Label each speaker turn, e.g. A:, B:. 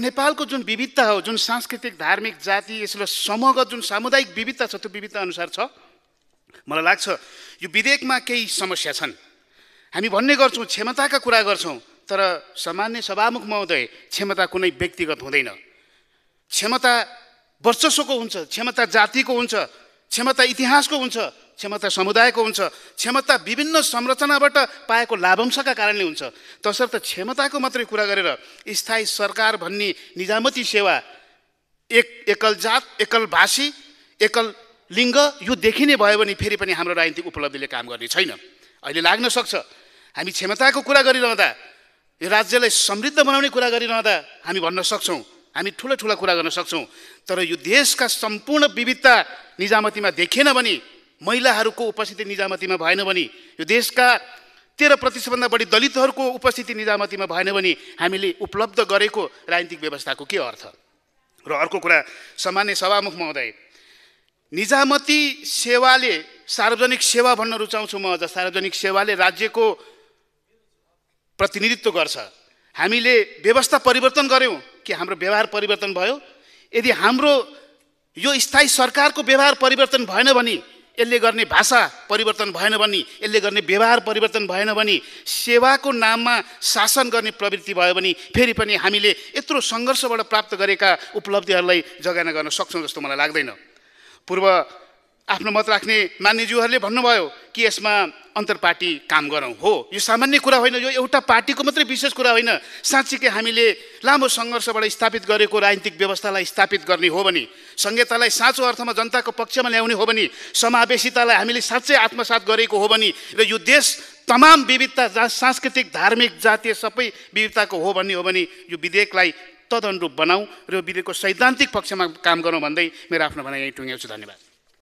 A: नेपालको जुन विविधता हो जुन सांस्कृतिक धार्मिक जाति यसलाई समूहगत जुन सामुदायिक विविधता छ त्यो विविधता अनुसार छ मलाई लाग्छ यो विधेयकमा केही समस्या छन् हामी भन्ने गर्छौँ क्षमताका कुरा गर्छौँ तर सामान्य सभामुख महोदय क्षमता कुनै व्यक्तिगत हुँदैन क्षमता वर्चस्वको हुन्छ क्षमता जातिको हुन्छ क्षमता इतिहासको हुन्छ क्षमता समुदायको हुन्छ क्षमता विभिन्न संरचनाबाट पाएको लाभांशका कारणले हुन्छ तसर्थ क्षमताको मात्रै कुरा गरेर स्थायी सरकार भन्ने निजामती सेवा एक एकल जात एकल भाषी एकल लिङ्ग यो देखिने भयो भने फेरि पनि हाम्रो राजनीतिक उपलब्धिले काम गर्ने छैन अहिले लाग्न सक्छ हामी क्षमताको कुरा गरिरहँदा यो राज्यलाई समृद्ध बनाउने कुरा गरिरहँदा हामी भन्न सक्छौँ हामी ठुला ठुला कुरा गर्न सक्छौँ तर यो देशका सम्पूर्ण विविधता निजामतीमा देखिएन भने महिलाहरूको उपस्थिति निजामतीमा भएन भने यो देशका तेह्र प्रतिशतभन्दा बढी दलितहरूको उपस्थिति निजामतीमा भएन भने हामीले उपलब्ध गरेको राजनीतिक व्यवस्थाको के अर्थ र अर्को कुरा सामान्य सभामुख महोदय निजामती सेवाले सार्वजनिक सेवा भन्न रुचाउँछु म अझ सार्वजनिक सेवाले राज्यको प्रतिनिधित्व गर्छ हामीले व्यवस्था परिवर्तन गऱ्यौँ कि हाम्रो व्यवहार परिवर्तन भयो यदि हाम्रो यो स्थायी सरकारको व्यवहार परिवर्तन भएन भने यसले गर्ने भाषा परिवर्तन भएन भने यसले गर्ने व्यवहार परिवर्तन भएन भने सेवाको नाममा शासन गर्ने प्रवृत्ति भयो भने फेरि पनि हामीले यत्रो सङ्घर्षबाट प्राप्त गरेका उपलब्धिहरूलाई जगाना गर्न सक्छौँ जस्तो मलाई लाग्दैन पूर्व आफ्नो मत राख्ने मान्यज्यूहरूले भन्नुभयो कि यसमा अन्तर पार्टी काम गरौँ हो यो सामान्य कुरा होइन यो एउटा पार्टीको मात्रै विशेष कुरा होइन साँच्चीकै हामीले लामो सङ्घर्षबाट स्थापित गरेको राजनीतिक व्यवस्थालाई स्थापित गर्ने हो भने संहितालाई साँचो अर्थमा जनताको पक्षमा ल्याउने हो भने समावेशितालाई हामीले साँच्चै आत्मसात गरेको हो भने र यो देश तमाम विविधता जा सांस्कृतिक धार्मिक जातीय सबै विविधताको हो भन्ने हो भने यो विधेयकलाई तदनुरूप बनाऊ र यो विधेयकको सैद्धान्तिक पक्षमा काम गरौँ भन्दै मेरो आफ्नो भनाइ यहीँ टुङ्ग्याउँछु धन्यवाद